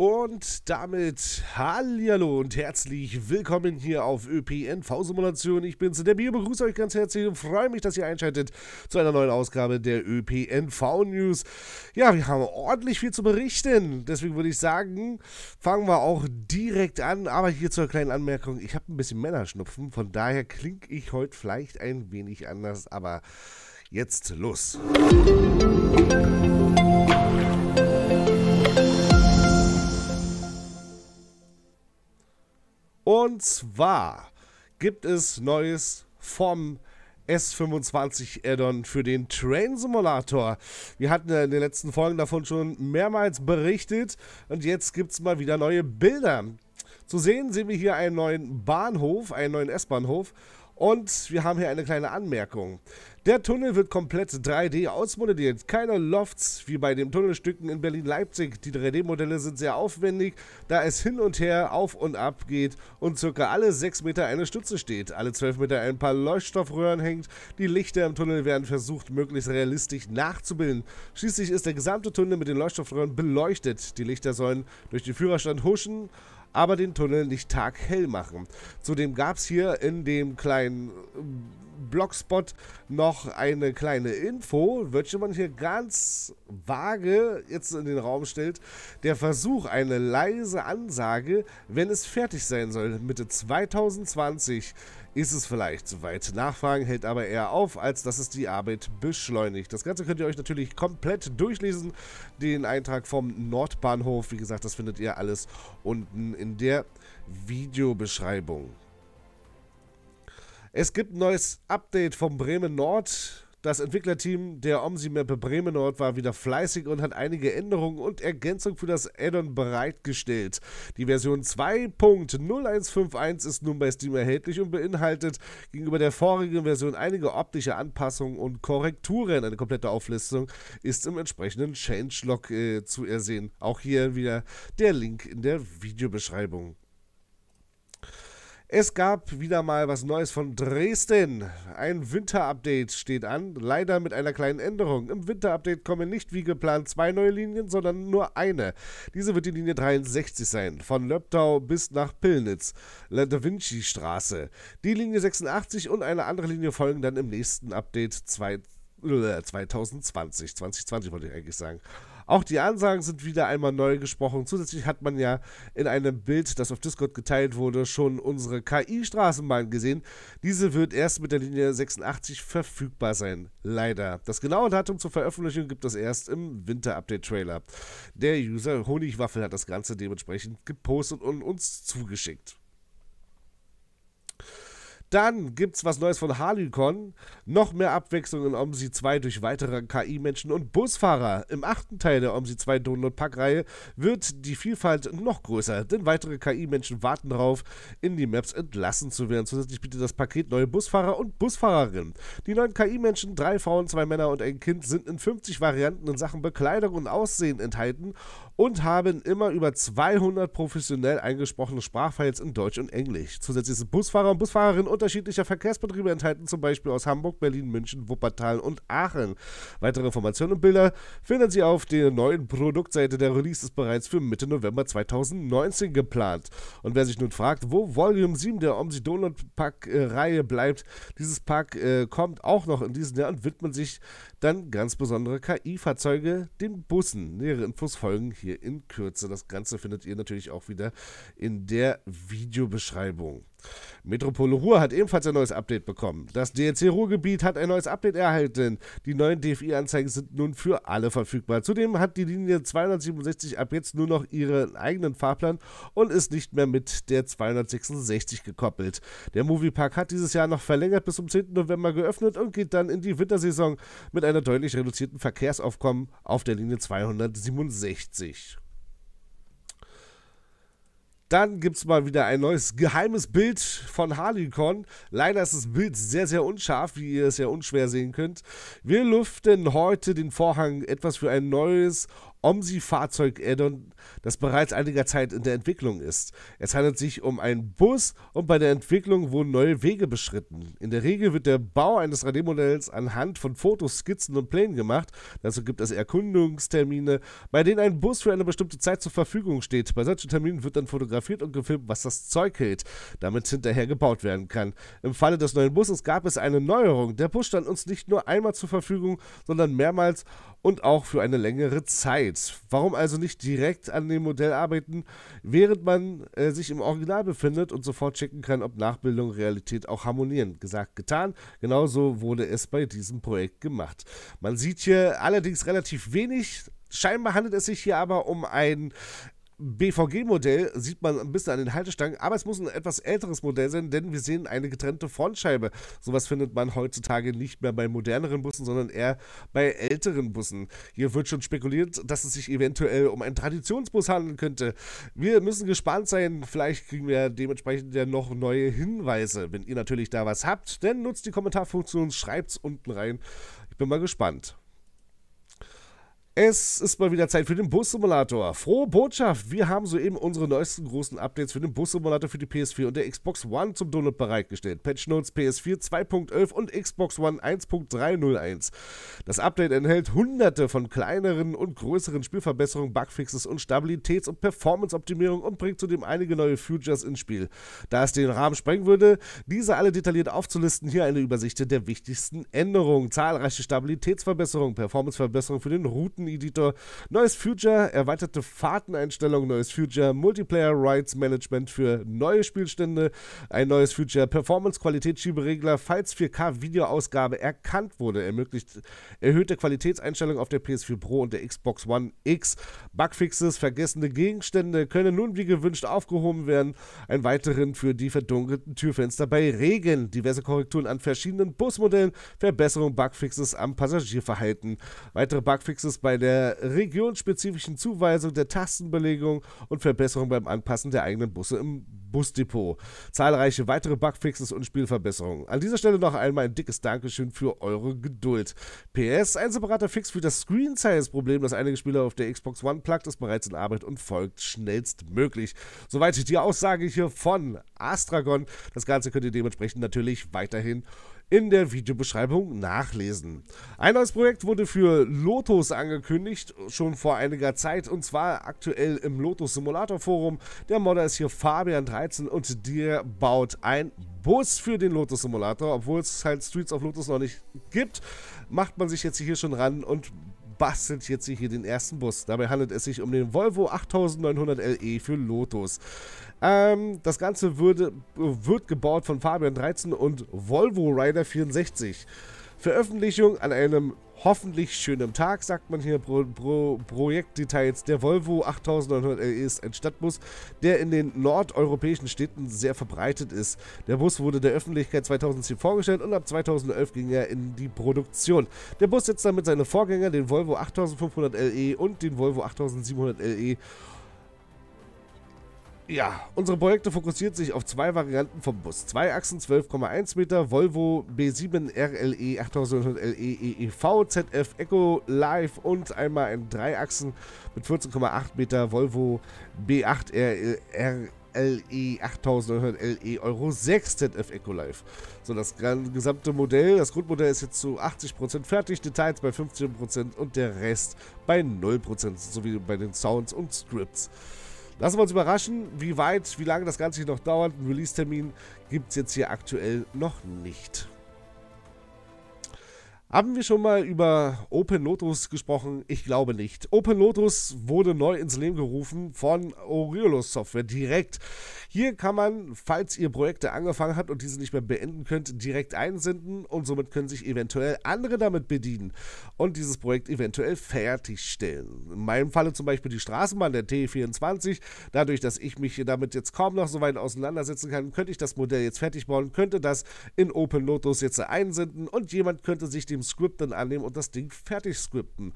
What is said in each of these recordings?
Und damit hallo und herzlich willkommen hier auf ÖPNV-Simulation. Ich bin's, der Bio, begrüße euch ganz herzlich und freue mich, dass ihr einschaltet zu einer neuen Ausgabe der ÖPNV-News. Ja, wir haben ordentlich viel zu berichten, deswegen würde ich sagen, fangen wir auch direkt an. Aber hier zur kleinen Anmerkung, ich habe ein bisschen Männerschnupfen, von daher klinge ich heute vielleicht ein wenig anders, aber jetzt los. Musik Und zwar gibt es Neues vom S25 Addon für den Train Simulator. Wir hatten in den letzten Folgen davon schon mehrmals berichtet und jetzt gibt es mal wieder neue Bilder. Zu sehen sehen wir hier einen neuen Bahnhof, einen neuen S-Bahnhof und wir haben hier eine kleine Anmerkung. Der Tunnel wird komplett 3D ausmodelliert. Keine Lofts wie bei den Tunnelstücken in Berlin-Leipzig. Die 3D-Modelle sind sehr aufwendig, da es hin und her, auf und ab geht und circa alle 6 Meter eine Stütze steht. Alle 12 Meter ein paar Leuchtstoffröhren hängt. Die Lichter im Tunnel werden versucht, möglichst realistisch nachzubilden. Schließlich ist der gesamte Tunnel mit den Leuchtstoffröhren beleuchtet. Die Lichter sollen durch den Führerstand huschen aber den Tunnel nicht taghell machen. Zudem gab es hier in dem kleinen äh, Blogspot noch eine kleine Info, welche man hier ganz vage jetzt in den Raum stellt. Der Versuch, eine leise Ansage, wenn es fertig sein soll, Mitte 2020 ist es vielleicht soweit. Nachfragen hält aber eher auf, als dass es die Arbeit beschleunigt. Das Ganze könnt ihr euch natürlich komplett durchlesen. Den Eintrag vom Nordbahnhof, wie gesagt, das findet ihr alles unten in der Videobeschreibung. Es gibt ein neues Update vom Bremen Nord das Entwicklerteam der Omsi-Mappe Bremenort war wieder fleißig und hat einige Änderungen und Ergänzungen für das Addon bereitgestellt. Die Version 2.0151 ist nun bei Steam erhältlich und beinhaltet gegenüber der vorigen Version einige optische Anpassungen und Korrekturen. Eine komplette Auflistung ist im entsprechenden Changelog äh, zu ersehen. Auch hier wieder der Link in der Videobeschreibung. Es gab wieder mal was Neues von Dresden. Ein Winter-Update steht an, leider mit einer kleinen Änderung. Im Winter-Update kommen nicht wie geplant zwei neue Linien, sondern nur eine. Diese wird die Linie 63 sein, von Löbtau bis nach Pillnitz, La Da Vinci Straße. Die Linie 86 und eine andere Linie folgen dann im nächsten Update 2020. 2020 äh, wollte ich eigentlich sagen. Auch die Ansagen sind wieder einmal neu gesprochen. Zusätzlich hat man ja in einem Bild, das auf Discord geteilt wurde, schon unsere KI-Straßenbahn gesehen. Diese wird erst mit der Linie 86 verfügbar sein. Leider. Das genaue Datum zur Veröffentlichung gibt es erst im Winter-Update-Trailer. Der User Honigwaffel hat das Ganze dementsprechend gepostet und uns zugeschickt. Dann gibt es was Neues von Harlycon. Noch mehr Abwechslung in OMSI 2 durch weitere KI-Menschen und Busfahrer. Im achten Teil der OMSI 2 Download Pack-Reihe wird die Vielfalt noch größer, denn weitere KI-Menschen warten darauf, in die Maps entlassen zu werden. Zusätzlich bietet das Paket neue Busfahrer und Busfahrerinnen. Die neuen KI-Menschen, drei Frauen, zwei Männer und ein Kind, sind in 50 Varianten in Sachen Bekleidung und Aussehen enthalten und haben immer über 200 professionell eingesprochene Sprachfiles in Deutsch und Englisch. Zusätzlich sind Busfahrer und Busfahrerinnen unterschiedlicher Verkehrsbetriebe enthalten, zum Beispiel aus Hamburg, Berlin, München, Wuppertal und Aachen. Weitere Informationen und Bilder finden Sie auf der neuen Produktseite. Der Release ist bereits für Mitte November 2019 geplant. Und wer sich nun fragt, wo Volume 7 der Omsi Donut Pack äh, Reihe bleibt, dieses Pack äh, kommt auch noch in diesem Jahr und widmet sich dann ganz besondere KI-Fahrzeuge, den Bussen. Nähere Infos folgen hier in Kürze. Das Ganze findet ihr natürlich auch wieder in der Videobeschreibung. Metropole Ruhr hat ebenfalls ein neues Update bekommen. Das DLC Ruhrgebiet hat ein neues Update erhalten. Die neuen DFI-Anzeigen sind nun für alle verfügbar. Zudem hat die Linie 267 ab jetzt nur noch ihren eigenen Fahrplan und ist nicht mehr mit der 266 gekoppelt. Der Moviepark hat dieses Jahr noch verlängert bis zum 10. November geöffnet und geht dann in die Wintersaison mit einer deutlich reduzierten Verkehrsaufkommen auf der Linie 267. Dann gibt es mal wieder ein neues geheimes Bild von Harlequin. Leider ist das Bild sehr, sehr unscharf, wie ihr es ja unschwer sehen könnt. Wir lüften heute den Vorhang etwas für ein neues Omsi-Fahrzeug-Addon das bereits einiger Zeit in der Entwicklung ist. Es handelt sich um einen Bus und bei der Entwicklung wurden neue Wege beschritten. In der Regel wird der Bau eines 3D-Modells anhand von Fotos, Skizzen und Plänen gemacht. Dazu gibt es Erkundungstermine, bei denen ein Bus für eine bestimmte Zeit zur Verfügung steht. Bei solchen Terminen wird dann fotografiert und gefilmt, was das Zeug hält, damit hinterher gebaut werden kann. Im Falle des neuen Busses gab es eine Neuerung. Der Bus stand uns nicht nur einmal zur Verfügung, sondern mehrmals und auch für eine längere Zeit. Warum also nicht direkt an dem Modell arbeiten, während man äh, sich im Original befindet und sofort checken kann, ob Nachbildung und Realität auch harmonieren. Gesagt, getan. Genauso wurde es bei diesem Projekt gemacht. Man sieht hier allerdings relativ wenig. Scheinbar handelt es sich hier aber um ein BVG-Modell sieht man ein bisschen an den Haltestangen, aber es muss ein etwas älteres Modell sein, denn wir sehen eine getrennte Frontscheibe. Sowas findet man heutzutage nicht mehr bei moderneren Bussen, sondern eher bei älteren Bussen. Hier wird schon spekuliert, dass es sich eventuell um einen Traditionsbus handeln könnte. Wir müssen gespannt sein, vielleicht kriegen wir dementsprechend ja noch neue Hinweise. Wenn ihr natürlich da was habt, dann nutzt die Kommentarfunktion, schreibt es unten rein. Ich bin mal gespannt. Es ist mal wieder Zeit für den Bus-Simulator. Frohe Botschaft! Wir haben soeben unsere neuesten großen Updates für den Bus-Simulator für die PS4 und der Xbox One zum Download bereitgestellt. Patch Notes PS4 2.11 und Xbox One 1.301. Das Update enthält hunderte von kleineren und größeren Spielverbesserungen, Bugfixes und Stabilitäts- und performance optimierungen und bringt zudem einige neue Futures ins Spiel. Da es den Rahmen sprengen würde, diese alle detailliert aufzulisten, hier eine Übersicht der wichtigsten Änderungen. Zahlreiche Stabilitätsverbesserungen, Performanceverbesserungen für den Routen Editor, neues Future, erweiterte Fahrteneinstellung, neues Future, Multiplayer Rights Management für neue Spielstände, ein neues Future, Performance, Qualitätsschieberegler, falls 4K Videoausgabe erkannt wurde, ermöglicht erhöhte Qualitätseinstellungen auf der PS4 Pro und der Xbox One X, Bugfixes, vergessene Gegenstände können nun wie gewünscht aufgehoben werden, ein weiteren für die verdunkelten Türfenster bei Regen, diverse Korrekturen an verschiedenen Busmodellen, Verbesserung Bugfixes am Passagierverhalten, weitere Bugfixes bei der regionsspezifischen Zuweisung der Tastenbelegung und Verbesserung beim Anpassen der eigenen Busse im Busdepot. Zahlreiche weitere Bugfixes und Spielverbesserungen. An dieser Stelle noch einmal ein dickes Dankeschön für eure Geduld. PS, ein separater Fix für das Screen Size Problem, das einige Spieler auf der Xbox One plagt, ist bereits in Arbeit und folgt schnellstmöglich. Soweit die Aussage hier von Astragon. Das Ganze könnt ihr dementsprechend natürlich weiterhin in der Videobeschreibung nachlesen. Ein neues Projekt wurde für Lotus angekündigt, schon vor einiger Zeit und zwar aktuell im Lotus Simulator Forum. Der Modder ist hier Fabian13 und der baut ein Bus für den Lotus Simulator, obwohl es halt Streets of Lotus noch nicht gibt, macht man sich jetzt hier schon ran und bastelt jetzt hier den ersten Bus. Dabei handelt es sich um den Volvo 8900 LE für Lotus. Ähm, das Ganze würde, wird gebaut von Fabian 13 und Volvo Rider 64. Veröffentlichung an einem hoffentlich schönem Tag, sagt man hier. Pro, Pro, Projektdetails. Der Volvo 8900 LE ist ein Stadtbus, der in den nordeuropäischen Städten sehr verbreitet ist. Der Bus wurde der Öffentlichkeit 2010 vorgestellt und ab 2011 ging er in die Produktion. Der Bus setzt damit seine Vorgänger, den Volvo 8500 LE und den Volvo 8700 LE, ja, unsere Projekte fokussiert sich auf zwei Varianten vom Bus. Zwei Achsen 12,1 Meter, Volvo B7 RLE 8900 LE EEV, ZF Eco Live und einmal ein Dreiachsen mit 14,8 Meter Volvo B8 RLE LE 8900 LE Euro 6 ZF Ecolife. So, das gesamte Modell, das Grundmodell ist jetzt zu 80% fertig, Details bei 15% und der Rest bei 0%, sowie bei den Sounds und Scripts. Lassen wir uns überraschen, wie weit, wie lange das Ganze hier noch dauert. Ein Release-Termin gibt es jetzt hier aktuell noch nicht. Haben wir schon mal über Open Lotus gesprochen? Ich glaube nicht. Open Lotus wurde neu ins Leben gerufen von Oriolus Software direkt. Hier kann man, falls ihr Projekte angefangen habt und diese nicht mehr beenden könnt, direkt einsenden und somit können sich eventuell andere damit bedienen und dieses Projekt eventuell fertigstellen. In meinem Falle zum Beispiel die Straßenbahn der T24. Dadurch, dass ich mich damit jetzt kaum noch so weit auseinandersetzen kann, könnte ich das Modell jetzt fertig bauen, könnte das in Open Lotus jetzt einsenden und jemand könnte sich den dem Script dann annehmen und das Ding fertig scripten.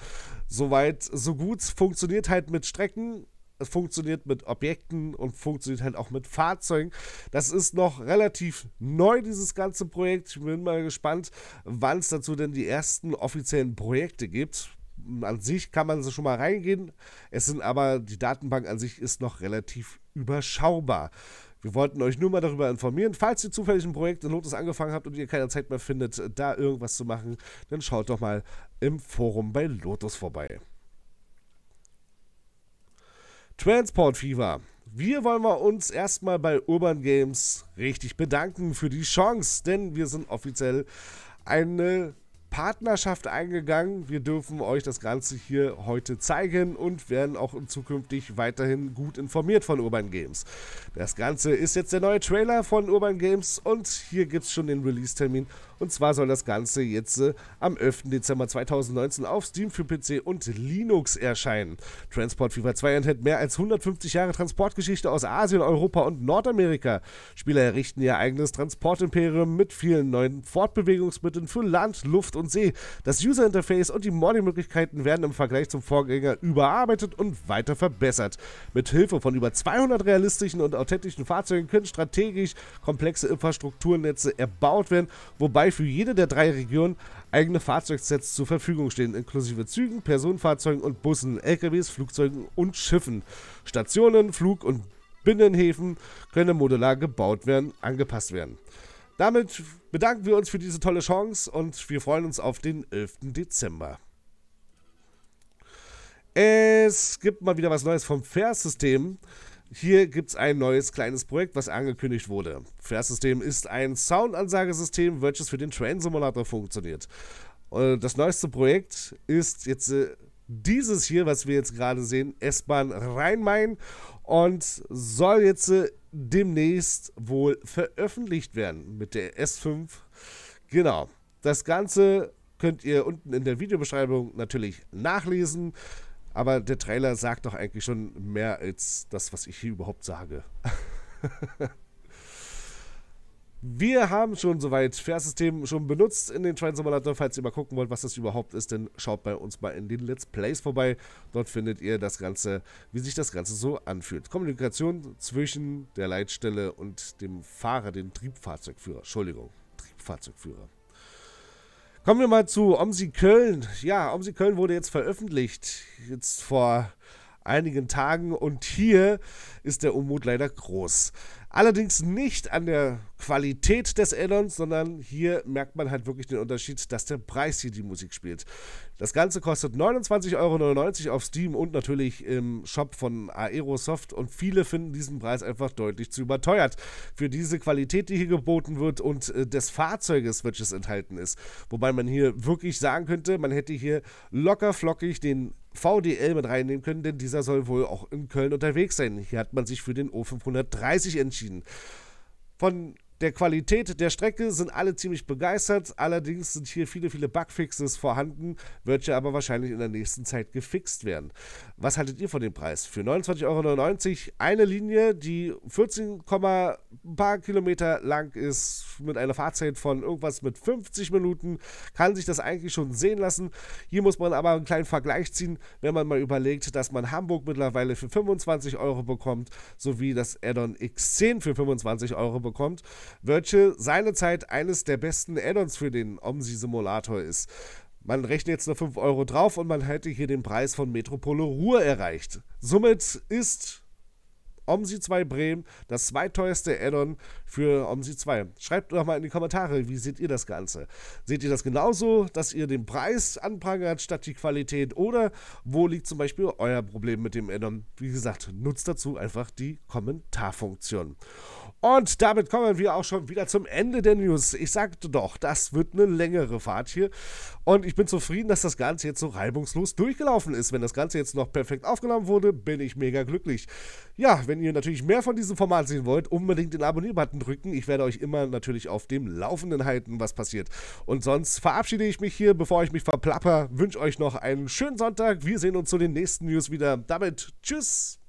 Soweit, so gut. Funktioniert halt mit Strecken, es funktioniert mit Objekten und funktioniert halt auch mit Fahrzeugen. Das ist noch relativ neu, dieses ganze Projekt. Ich bin mal gespannt, wann es dazu denn die ersten offiziellen Projekte gibt. An sich kann man so schon mal reingehen. Es sind aber, die Datenbank an sich ist noch relativ überschaubar. Wir wollten euch nur mal darüber informieren. Falls ihr zufällig ein Projekt in Lotus angefangen habt und ihr keine Zeit mehr findet, da irgendwas zu machen, dann schaut doch mal im Forum bei Lotus vorbei. Transport Fever. Wir wollen wir uns erstmal bei Urban Games richtig bedanken für die Chance, denn wir sind offiziell eine Partnerschaft eingegangen. Wir dürfen euch das Ganze hier heute zeigen und werden auch zukünftig weiterhin gut informiert von Urban Games. Das Ganze ist jetzt der neue Trailer von Urban Games und hier gibt es schon den Release-Termin. Und zwar soll das Ganze jetzt äh, am 11. Dezember 2019 auf Steam für PC und Linux erscheinen. Transport Fever 2 enthält mehr als 150 Jahre Transportgeschichte aus Asien, Europa und Nordamerika. Spieler errichten ihr eigenes Transportimperium mit vielen neuen Fortbewegungsmitteln für Land, Luft und und C. Das User Interface und die Modding-Möglichkeiten werden im Vergleich zum Vorgänger überarbeitet und weiter verbessert. Mit Hilfe von über 200 realistischen und authentischen Fahrzeugen können strategisch komplexe Infrastrukturnetze erbaut werden, wobei für jede der drei Regionen eigene Fahrzeugsets zur Verfügung stehen, inklusive Zügen, Personenfahrzeugen und Bussen, LKWs, Flugzeugen und Schiffen. Stationen, Flug- und Binnenhäfen können modular gebaut werden, angepasst werden. Damit bedanken wir uns für diese tolle Chance und wir freuen uns auf den 11. Dezember. Es gibt mal wieder was Neues vom Fairsystem. Hier gibt es ein neues kleines Projekt, was angekündigt wurde. Fairsystem ist ein Soundansagesystem, welches für den Train Simulator funktioniert. Äh, das neueste Projekt ist jetzt äh, dieses hier, was wir jetzt gerade sehen, S-Bahn Rhein-Main und soll jetzt äh, demnächst wohl veröffentlicht werden mit der S5. Genau. Das Ganze könnt ihr unten in der Videobeschreibung natürlich nachlesen. Aber der Trailer sagt doch eigentlich schon mehr als das, was ich hier überhaupt sage. Wir haben schon soweit Fährsystem schon benutzt in den Train Simulator. Falls ihr mal gucken wollt, was das überhaupt ist, dann schaut bei uns mal in den Let's Plays vorbei. Dort findet ihr das Ganze, wie sich das Ganze so anfühlt. Kommunikation zwischen der Leitstelle und dem Fahrer, dem Triebfahrzeugführer. Entschuldigung, Triebfahrzeugführer. Kommen wir mal zu Omsi Köln. Ja, Omsi Köln wurde jetzt veröffentlicht. Jetzt vor einigen Tagen und hier ist der Unmut leider groß. Allerdings nicht an der Qualität des Addons, sondern hier merkt man halt wirklich den Unterschied, dass der Preis hier die Musik spielt. Das Ganze kostet 29,99 Euro auf Steam und natürlich im Shop von Aerosoft und viele finden diesen Preis einfach deutlich zu überteuert für diese Qualität, die hier geboten wird und äh, des Fahrzeuges, welches enthalten ist. Wobei man hier wirklich sagen könnte, man hätte hier locker flockig den VDL mit reinnehmen können, denn dieser soll wohl auch in Köln unterwegs sein. Hier hat man sich für den O530 entschieden entschieden. Von der Qualität der Strecke sind alle ziemlich begeistert. Allerdings sind hier viele, viele Bugfixes vorhanden, wird ja aber wahrscheinlich in der nächsten Zeit gefixt werden. Was haltet ihr von dem Preis? Für 29,99 Euro eine Linie, die 14, paar Kilometer lang ist, mit einer Fahrzeit von irgendwas mit 50 Minuten, kann sich das eigentlich schon sehen lassen. Hier muss man aber einen kleinen Vergleich ziehen, wenn man mal überlegt, dass man Hamburg mittlerweile für 25 Euro bekommt, sowie das Addon X10 für 25 Euro bekommt welche seinerzeit eines der besten Add-ons für den OMSI-Simulator ist. Man rechnet jetzt nur 5 Euro drauf und man hätte hier den Preis von Metropole Ruhr erreicht. Somit ist OMSI 2 Bremen, das zweiteuerste Addon für OMSI 2. Schreibt doch mal in die Kommentare, wie seht ihr das Ganze? Seht ihr das genauso, dass ihr den Preis anprangert statt die Qualität? Oder wo liegt zum Beispiel euer Problem mit dem Addon? Wie gesagt, nutzt dazu einfach die Kommentarfunktion. Und damit kommen wir auch schon wieder zum Ende der News. Ich sagte doch, das wird eine längere Fahrt hier. Und ich bin zufrieden, dass das Ganze jetzt so reibungslos durchgelaufen ist. Wenn das Ganze jetzt noch perfekt aufgenommen wurde, bin ich mega glücklich. Ja, wenn ihr natürlich mehr von diesem Format sehen wollt, unbedingt den Abonnier-Button drücken. Ich werde euch immer natürlich auf dem Laufenden halten, was passiert. Und sonst verabschiede ich mich hier, bevor ich mich verplapper. Wünsche euch noch einen schönen Sonntag. Wir sehen uns zu den nächsten News wieder. Damit, tschüss.